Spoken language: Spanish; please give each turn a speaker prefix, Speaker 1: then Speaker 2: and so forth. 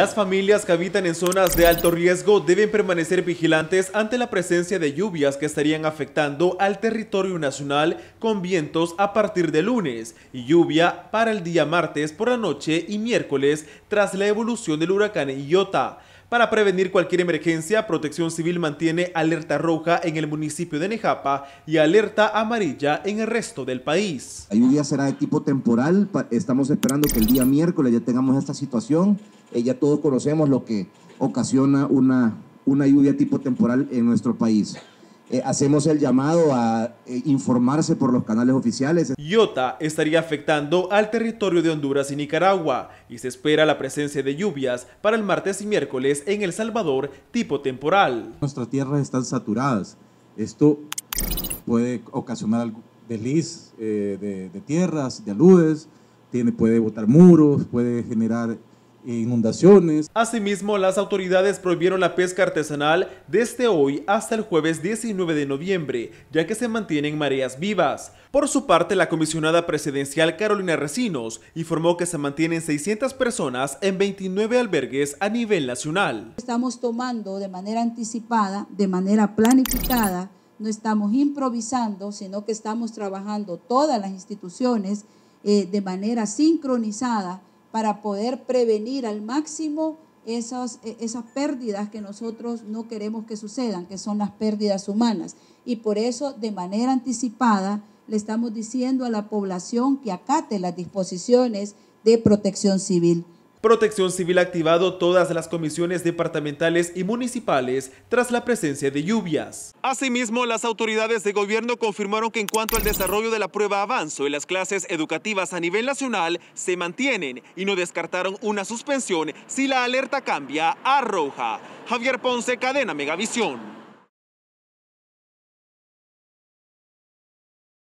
Speaker 1: Las familias que habitan en zonas de alto riesgo deben permanecer vigilantes ante la presencia de lluvias que estarían afectando al territorio nacional con vientos a partir de lunes y lluvia para el día martes por la noche y miércoles tras la evolución del huracán Iota. Para prevenir cualquier emergencia, Protección Civil mantiene alerta roja en el municipio de Nejapa y alerta amarilla en el resto del país.
Speaker 2: La lluvia será de tipo temporal, estamos esperando que el día miércoles ya tengamos esta situación, eh, ya todos conocemos lo que ocasiona una, una lluvia tipo temporal en nuestro país. Eh, hacemos el llamado a eh, informarse por los canales oficiales.
Speaker 1: Iota estaría afectando al territorio de Honduras y Nicaragua y se espera la presencia de lluvias para el martes y miércoles en El Salvador tipo temporal.
Speaker 2: Nuestras tierras están saturadas. Esto puede ocasionar desliz eh, de, tierras, de aludes, tiene, puede botar muros, puede generar inundaciones.
Speaker 1: Asimismo, las autoridades prohibieron la pesca artesanal desde hoy hasta el jueves 19 de noviembre, ya que se mantienen mareas vivas. Por su parte, la comisionada presidencial Carolina Recinos informó que se mantienen 600 personas en 29 albergues a nivel nacional.
Speaker 3: Estamos tomando de manera anticipada, de manera planificada, no estamos improvisando, sino que estamos trabajando todas las instituciones eh, de manera sincronizada para poder prevenir al máximo esas, e, esas pérdidas que nosotros no queremos que sucedan, que son las pérdidas humanas. Y por eso, de manera anticipada, le estamos diciendo a la población que acate las disposiciones de protección civil.
Speaker 1: Protección Civil ha activado todas las comisiones departamentales y municipales tras la presencia de lluvias. Asimismo, las autoridades de gobierno confirmaron que en cuanto al desarrollo de la prueba avanzo y las clases educativas a nivel nacional se mantienen y no descartaron una suspensión si la alerta cambia a roja. Javier Ponce, Cadena Megavisión.